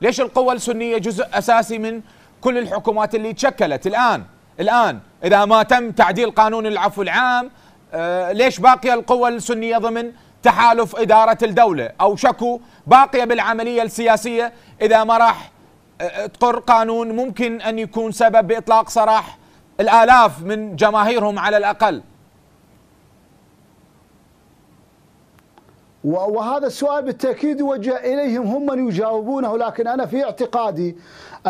ليش القوة السنية جزء أساسي من كل الحكومات اللي تشكلت الآن الآن إذا ما تم تعديل قانون العفو العام آه ليش باقية القوة السنية ضمن تحالف إدارة الدولة أو شكو باقية بالعملية السياسية إذا ما راح آه، تقر قانون ممكن أن يكون سبب بإطلاق سراح الآلاف من جماهيرهم على الأقل وهذا السؤال بالتأكيد يوجه إليهم هم من يجاوبونه لكن أنا في اعتقادي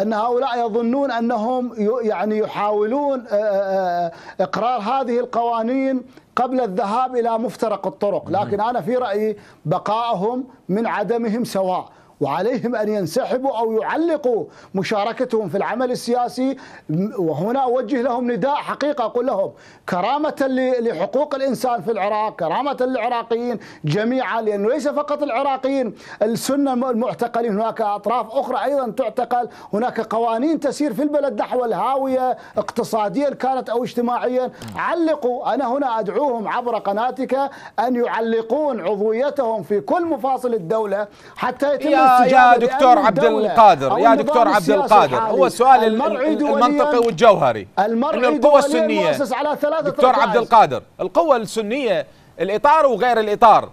أن هؤلاء يظنون أنهم يعني يحاولون آه، آه، آه، إقرار هذه القوانين قبل الذهاب إلى مفترق الطرق لكن أنا في رأيي بقائهم من عدمهم سواء وعليهم ان ينسحبوا او يعلقوا مشاركتهم في العمل السياسي وهنا اوجه لهم نداء حقيقه اقول لهم كرامه لحقوق الانسان في العراق، كرامه للعراقيين جميعا لانه ليس فقط العراقيين السنه المعتقلين هناك اطراف اخرى ايضا تعتقل، هناك قوانين تسير في البلد نحو الهاويه اقتصاديا كانت او اجتماعيا، علقوا انا هنا ادعوهم عبر قناتك ان يعلقون عضويتهم في كل مفاصل الدوله حتى يتم يا دكتور عبد القادر يا دكتور عبد القادر هو السؤال المنطقي والجوهري انه القوى السنيه دكتور عبد القادر القوى السنيه الاطار وغير الاطار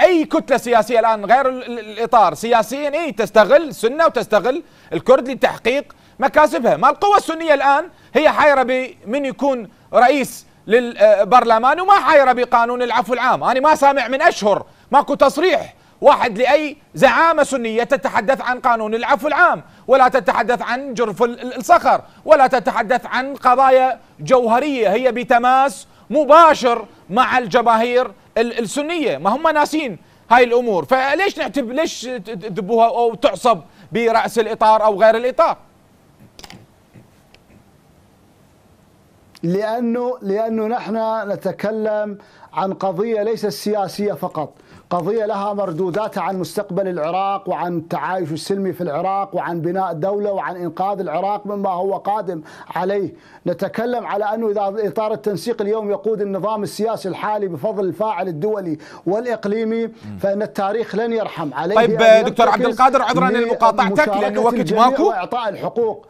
اي كتله سياسيه الان غير الاطار سياسيا اي تستغل السنه وتستغل الكرد لتحقيق مكاسبها ما القوى السنيه الان هي حيره بمن يكون رئيس للبرلمان وما حيره بقانون العفو العام انا ما سامع من اشهر ماكو تصريح واحد لأي زعامة سنية تتحدث عن قانون العفو العام ولا تتحدث عن جرف الصخر ولا تتحدث عن قضايا جوهرية هي بتماس مباشر مع الجماهير السنية ما هم ناسين هاي الأمور فليش نعتب ليش تذبوها أو تعصب برأس الإطار أو غير الإطار لأنه, لأنه نحن نتكلم عن قضية ليست سياسية فقط قضية لها مردودات عن مستقبل العراق وعن التعايش السلمي في العراق وعن بناء دولة وعن إنقاذ العراق مما هو قادم عليه نتكلم على أنه إذا إطار التنسيق اليوم يقود النظام السياسي الحالي بفضل الفاعل الدولي والإقليمي فأن التاريخ لن يرحم عليه طيب دكتور عبد القادر عذرا لمقاطعتك لأنه وقت ماكو الحقوق